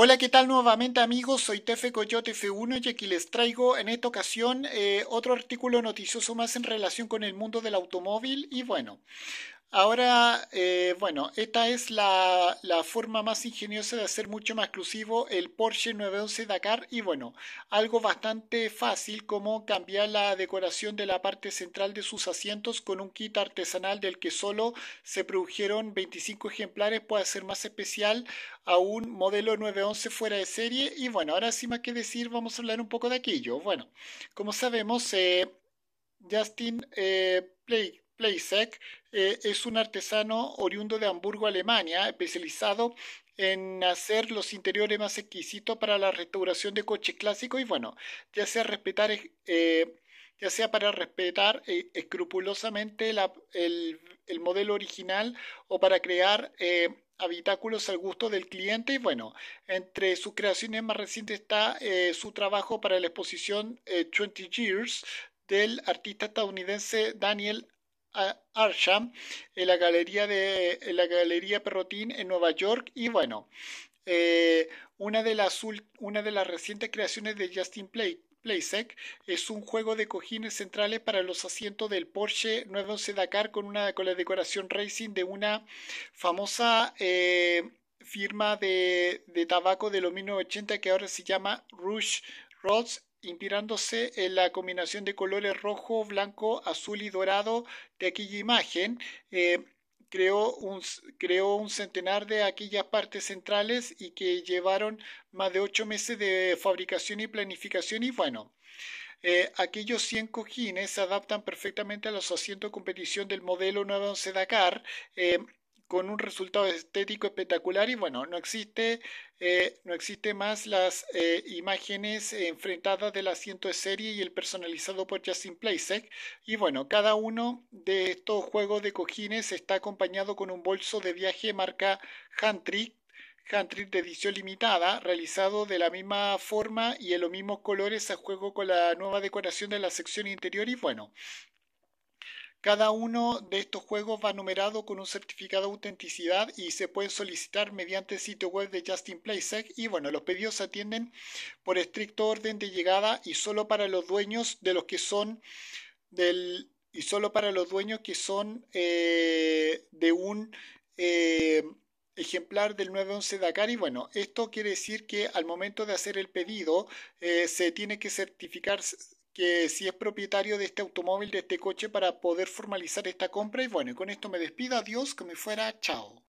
Hola, ¿qué tal nuevamente amigos? Soy Tefe Coyote F1 y aquí les traigo en esta ocasión eh, otro artículo noticioso más en relación con el mundo del automóvil y bueno, Ahora, eh, bueno, esta es la, forma más ingeniosa de hacer mucho más exclusivo el Porsche 911 Dakar y bueno, algo bastante fácil como cambiar la decoración de la parte central de sus asientos con un kit artesanal del que solo se produjeron 25 ejemplares puede ser más especial a un modelo 911 fuera de serie y bueno, ahora sí más que decir vamos a hablar un poco de aquello. Bueno, como sabemos, eh, Justin eh, Pleisek eh, es un artesano oriundo de Hamburgo, Alemania, especializado en hacer los interiores más exquisitos para la restauración de coches clásicos y bueno, ya sea eh, para respetar eh, escrupulosamente el, modelo original o para crear habitáculos al gusto del cliente y bueno, entre sus creaciones más recientes está su trabajo para la exposición 20 Years del artista estadounidense Daniel Arsham, en la galería de la galería Perrotin en Nueva York y bueno, eh, una de las una de las recientes creaciones de Justin Play Playsec es un juego de cojines centrales para los asientos del Porsche 911 Dakar con una con la decoración racing de una famosa eh, firma de, de, tabaco de los 1980 que ahora se llama Rush Rods inspirándose en la combinación de colores rojo, blanco, azul y dorado de aquella imagen. Eh, creó un, creó un centenar de aquellas partes centrales y que llevaron más de ocho meses de fabricación y planificación y bueno, eh, aquellos 100 cojines se adaptan perfectamente a los asientos de competición del modelo 911 Dakar. Eh, con un resultado estético espectacular y bueno, no existe, eh, no existe más las eh, imágenes enfrentadas del asiento de serie y el personalizado por Justin Playsec, Y bueno, cada uno de estos juegos de cojines está acompañado con un bolso de viaje marca Huntry, Huntry de edición limitada, realizado de la misma forma y en los mismos colores a juego con la nueva decoración de la sección interior y bueno, cada uno de estos juegos va numerado con un certificado de autenticidad y se pueden solicitar mediante el sitio web de Justin PlaySec. Y bueno, los pedidos se atienden por estricto orden de llegada y solo para los dueños de los que son del y solo para los dueños que son eh, de un eh, ejemplar del 911 Dakar. Y bueno, esto quiere decir que al momento de hacer el pedido eh, se tiene que certificar que si es propietario de este automóvil, de este coche, para poder formalizar esta compra. Y bueno, con esto me despido. Adiós, que me fuera. Chao.